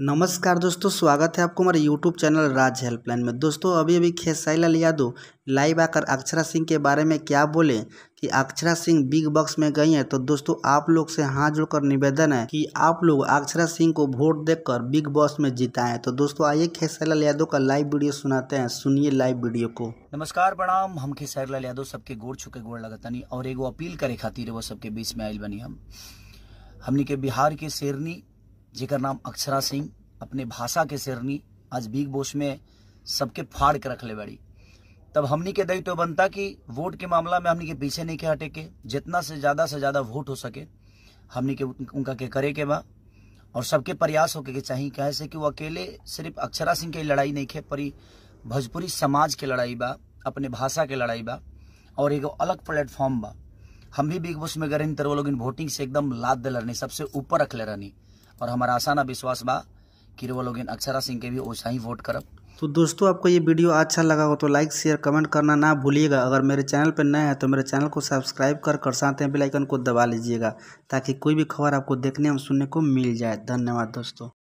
नमस्कार दोस्तों स्वागत है आपको हमारे यूट्यूब चैनल राज हेल्पलाइन में दोस्तों अभी अभी खेसाई लाल यादव लाइव आकर अक्षरा सिंह के बारे में क्या बोले कि अक्षरा सिंह बिग बॉक्स में गई हैं तो दोस्तों आप लोग से हाथ जोड़कर निवेदन है कि आप लोग अक्षरा सिंह को वोट देकर बिग बॉस में जिताएं तो दोस्तों आइए खेसारी लाल यादव का लाइव वीडियो सुनाते हैं सुनिए लाइव वीडियो को नमस्कार प्रणाम हम खेसारी लाल यादव सबके गोड़ छुके गोड़ लगातानी और एगो अपील करे खातिर वो सबके बीच में आयल बनी हम हमने के बिहार के शेरनी जेकर नाम अक्षरा सिंह अपने भाषा के शेरनी आज बिग बॉस में सबके फाड़ के रख ले बड़ी तब हमनी के दायित्व तो बनता कि वोट के मामला में हमनी के पीछे नहीं के हटे के जितना से ज़्यादा से ज़्यादा वोट हो सके हमनी के उनका के करे के बा और सबके प्रयास होके के चाहिए कहे से कि वो अकेले सिर्फ अक्षरा सिंह के लड़ाई नहीं खे पर भोजपुरी समाज के लड़ाई बा अपने भाषा के लड़ाई बा और एक अलग प्लेटफॉर्म बा हम भी बिग बॉस में गए रहनी तरह लोग वोटिंग से एकदम लाद दिल रहनी सबसे ऊपर रख ले रहनी और हमारा आसान विश्वास बा किरवलोगिन अक्षरा सिंह के भी ओसा ही वोट करब तो दोस्तों आपको ये वीडियो अच्छा लगा हो तो लाइक शेयर कमेंट करना ना भूलिएगा अगर मेरे चैनल पर नए हैं तो मेरे चैनल को सब्सक्राइब कर कर साथ में बेल आइकन को दबा लीजिएगा ताकि कोई भी खबर आपको देखने और सुनने को मिल जाए धन्यवाद दोस्तों